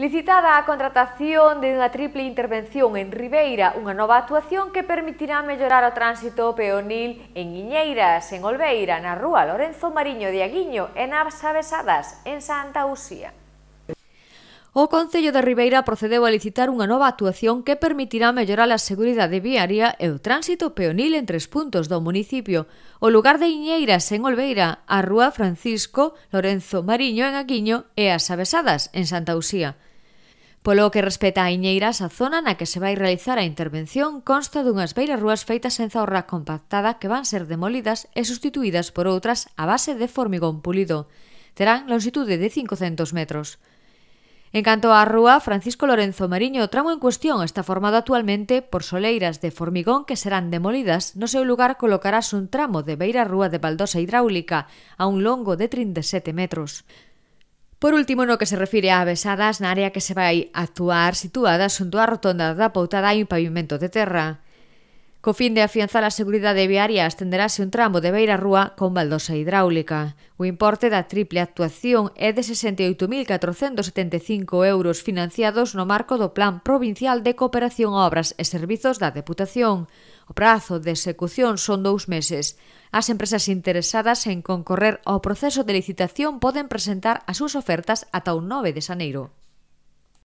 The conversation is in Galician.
Licitada a contratación de unha triple intervención en Ribeira, unha nova actuación que permitirá mellorar o tránsito peonil en Iñeiras, en Olveira, na rúa Lorenzo Mariño de Aguiño e na Besadas, en Santa Uxía. O Concello de Ribeira procedeu a licitar unha nova actuación que permitirá mellorar a seguridade viaria e o tránsito peonil en tres puntos do municipio. O lugar de Iñeiras en Olveira, a Rúa Francisco Lorenzo Mariño en Aquiño e as Avesadas en Santa Usía. Polo que respeta a Iñeiras, a zona na que se vai realizar a intervención consta dunhas beiras rúas feitas en zorra compactada que van ser demolidas e sustituídas por outras a base de formigón pulido. Terán longitude de 500 metros. En canto á rúa Francisco Lorenzo Mariño, o tramo en cuestión está formado actualmente por soleiras de formigón que serán demolidas. No seu lugar colocarás un tramo de beira rúa de baldosa hidráulica a un longo de 37 metros. Por último, no que se refire a avesadas, na área que se vai actuar situada xunto á rotonda da Poutada hai un pavimento de terra. Co fin de afianzar a seguridade viaria estenderase un tramo de Beira Rúa con baldosa hidráulica. O importe da triple actuación é de 68.475 euros financiados no marco do Plan Provincial de Cooperación a Obras e Servizos da Deputación. O prazo de execución son dous meses. As empresas interesadas en concorrer ao proceso de licitación poden presentar as súas ofertas ata o 9 de xaneiro.